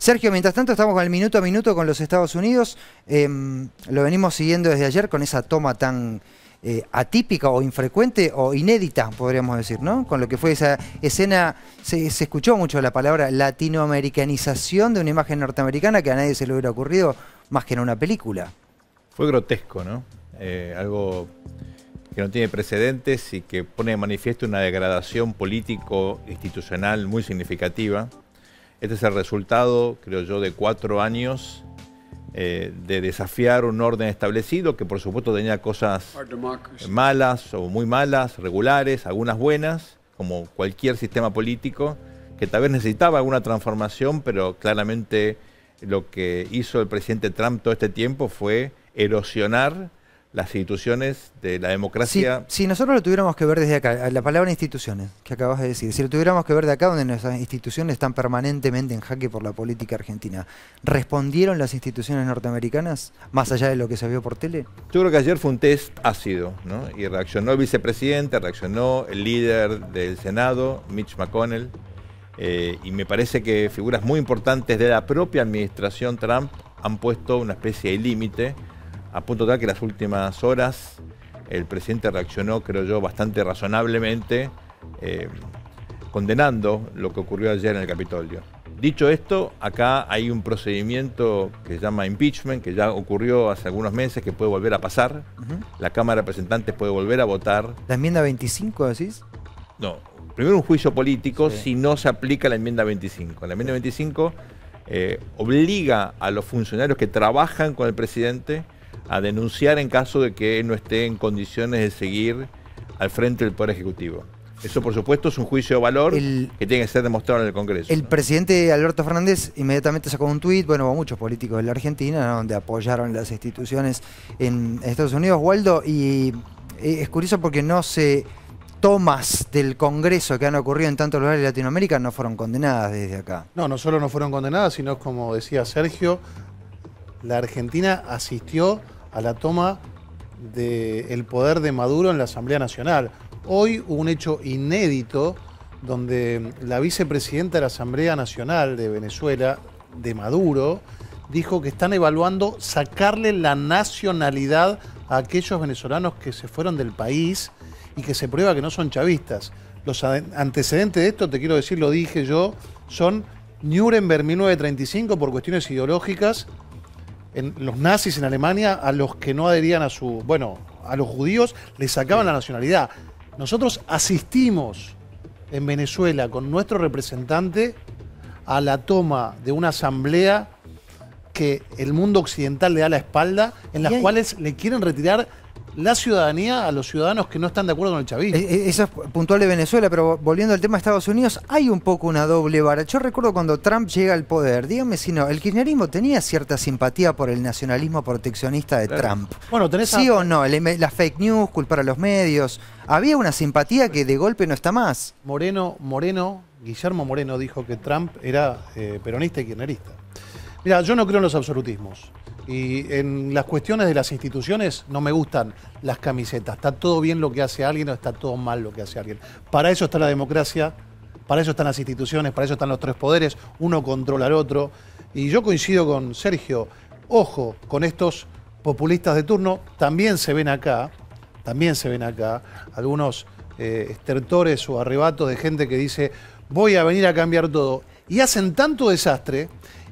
Sergio, mientras tanto estamos con el minuto a minuto con los Estados Unidos. Em, lo venimos siguiendo desde ayer con esa toma tan eh, atípica o infrecuente o inédita, podríamos decir, ¿no? Con lo que fue esa escena, se, escuchó mucho la palabra latinoamericanización de una imagen norteamericana que a nadie se le hubiera ocurrido más que en una película. Fue grotesco, ¿no? Eh, algo que no tiene precedentes y que pone de manifiesto una degradación político-institucional muy significativa este es el resultado, creo yo, de cuatro años eh, de desafiar un orden establecido que por supuesto tenía cosas malas o muy malas, regulares, algunas buenas, como cualquier sistema político, que tal vez necesitaba alguna transformación, pero claramente lo que hizo el presidente Trump todo este tiempo fue erosionar las instituciones de la democracia. Si, nosotros lo tuviéramos que ver desde acá, la palabra instituciones que acabas de decir, si lo tuviéramos que ver de acá donde nuestras instituciones están permanentemente en jaque por la política argentina, ¿respondieron las instituciones norteamericanas más allá de lo que se vio por tele? Yo creo que ayer fue un test ácido, ¿no? Y reaccionó el vicepresidente, reaccionó el líder del Senado, Mitch McConnell, eh, y me parece que figuras muy importantes de la propia administración Trump han puesto una especie de límite a punto tal que las últimas horas el presidente reaccionó, creo yo, bastante razonablemente, eh, condenando lo que ocurrió ayer en el Capitolio. Dicho esto, acá hay un procedimiento que se llama impeachment, que ya ocurrió hace algunos meses, que puede volver a pasar. La Cámara de Representantes puede volver a votar. ¿La enmienda 25 decís? No, primero un juicio político si no se aplica la enmienda 25. La enmienda 25 eh, obliga a los funcionarios que trabajan con el presidente a denunciar en caso de que no esté en condiciones de seguir al frente del Poder Ejecutivo. Eso, por supuesto, es un juicio de valor que tiene que ser demostrado en el Congreso. El presidente Alberto Fernández inmediatamente sacó un tuit, bueno, muchos políticos de la Argentina, donde apoyaron las instituciones en Estados Unidos, Waldo, y eh, es curioso porque no se tomas del Congreso que han ocurrido en tantos lugares de Latinoamérica no fueron condenadas desde acá. No, no solo no fueron condenadas, sino como decía Sergio, la Argentina asistió a la toma del poder de Maduro en la Asamblea Nacional. Hoy hubo un hecho inédito donde la vicepresidenta de la Asamblea Nacional de Venezuela, de Maduro, dijo que están evaluando sacarle la nacionalidad a aquellos venezolanos que se fueron del país y que se prueba que no son chavistas. Los antecedentes de esto, te quiero decir, lo dije yo, son Nuremberg 1935 por cuestiones ideológicas en los nazis en Alemania a los que no adherían a su, bueno, a los judíos les sacaban la nacionalidad. Nosotros asistimos en Venezuela con nuestro representante a la toma de una asamblea que el mundo occidental le da la espalda, en las cuales le quieren retirar la ciudadanía a los ciudadanos que no están de acuerdo con el chavismo. Eh, eh, eso es puntual de Venezuela, pero volviendo al tema de Estados Unidos, hay un poco una doble vara. Yo recuerdo cuando Trump llega al poder, dígame si no, el kirchnerismo tenía cierta simpatía por el nacionalismo proteccionista de Trump. Bueno, tenés Sí o no, la fake news, culpar a los medios. Había una simpatía que de golpe no está más. Moreno, Moreno, Guillermo Moreno dijo que Trump era eh, peronista y kirchnerista. Mira, yo no creo en los absolutismos. Y en las cuestiones de las instituciones no me gustan las camisetas. Está todo bien lo que hace alguien o está todo mal lo que hace alguien. Para eso está la democracia, para eso están las instituciones, para eso están los tres poderes, uno controla al otro. Y yo coincido con Sergio, ojo con estos populistas de turno, también se ven acá, también se ven acá algunos eh, estertores o arrebatos de gente que dice voy a venir a cambiar todo. Y hacen tanto desastre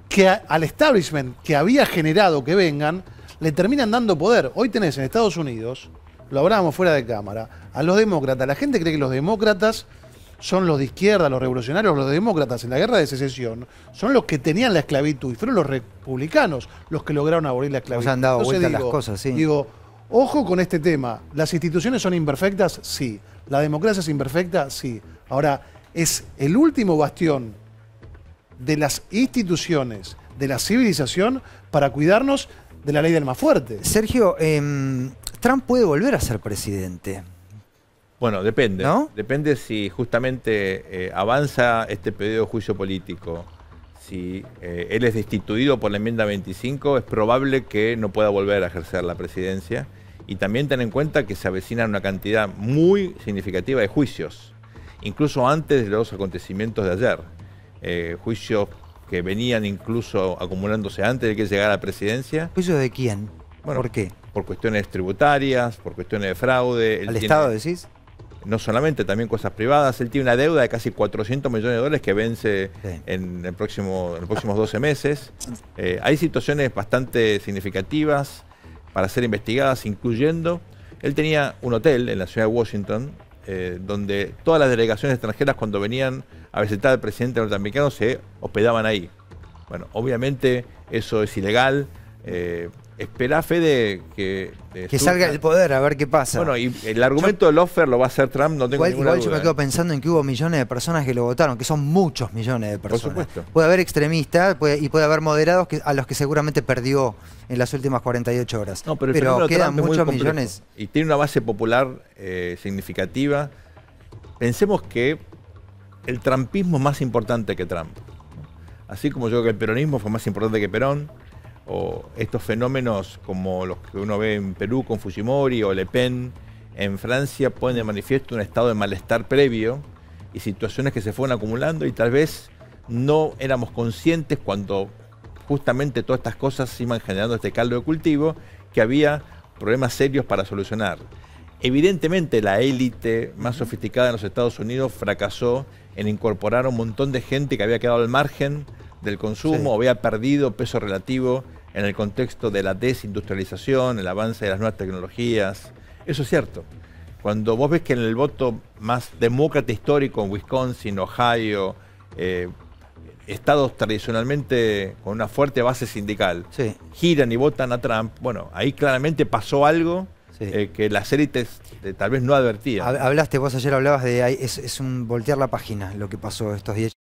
que al establishment que había generado que vengan, le terminan dando poder. Hoy tenés en Estados Unidos, lo hablábamos fuera de cámara, a los demócratas. La gente cree que los demócratas son los de izquierda, los revolucionarios, los demócratas en la guerra de secesión, son los que tenían la esclavitud y fueron los republicanos los que lograron abolir la esclavitud. sea, han dado vuelta las cosas, sí. Digo, ojo con este tema. ¿Las instituciones son imperfectas? Sí. ¿La democracia es imperfecta? Sí. Ahora, es el último bastión de las instituciones, de la civilización, para cuidarnos de la ley del más fuerte. Sergio, em, Trump puede volver a ser presidente. Bueno, depende. Depende si justamente eh, avanza este pedido de juicio político. Si eh, él es destituido por la enmienda 25, es probable que no pueda volver a ejercer la presidencia. Y también ten en cuenta que se avecina una cantidad muy significativa de juicios, incluso antes de los acontecimientos de ayer eh, juicios que venían incluso acumulándose antes de que llegara la presidencia. ¿Juicios de quién? Bueno, ¿Por qué? Por cuestiones tributarias, por cuestiones de fraude. ¿Al Estado decís? No solamente, también cosas privadas. Él tiene una deuda de casi 400 millones de dólares que vence en, el próximo, los próximos 12 meses. Eh, hay situaciones bastante significativas para ser investigadas, incluyendo... Él tenía un hotel en la ciudad de Washington eh, donde todas las delegaciones extranjeras cuando venían a visitar al presidente norteamericano se hospedaban ahí. Bueno, obviamente eso es ilegal, eh, Espera, Fede, que... Eh, que salga del poder, a ver qué pasa. Bueno, y el argumento del offer lo va a hacer Trump, no tengo igual, ninguna igual yo me quedo ¿eh? pensando en que hubo millones de personas que lo votaron, que son muchos millones de personas. Por supuesto. Puede haber extremistas y puede haber moderados a los que seguramente perdió en las últimas 48 horas. No, pero, quedan muchos millones. Y tiene una base popular eh, significativa. Pensemos que el trampismo es más importante que Trump. Así como yo creo que el peronismo fue más importante que Perón, o estos fenómenos como los que uno ve en Perú con Fujimori o Le Pen, en Francia ponen de manifiesto un estado de malestar previo y situaciones que se fueron acumulando y tal vez no éramos conscientes cuando justamente todas estas cosas iban generando este caldo de cultivo que había problemas serios para solucionar. Evidentemente la élite más sofisticada en los Estados Unidos fracasó en incorporar un montón de gente que había quedado al margen del consumo, había perdido peso relativo en el contexto de la desindustrialización, el avance de las nuevas tecnologías. Eso es cierto. Cuando vos ves que en el voto más demócrata histórico, en Wisconsin, Ohio, eh, estados tradicionalmente con una fuerte base sindical, giran y votan a Trump, bueno, ahí claramente pasó algo eh, que las élites eh, tal vez no advertían. Hablaste, vos ayer hablabas de, es, es un voltear la página lo que pasó estos días.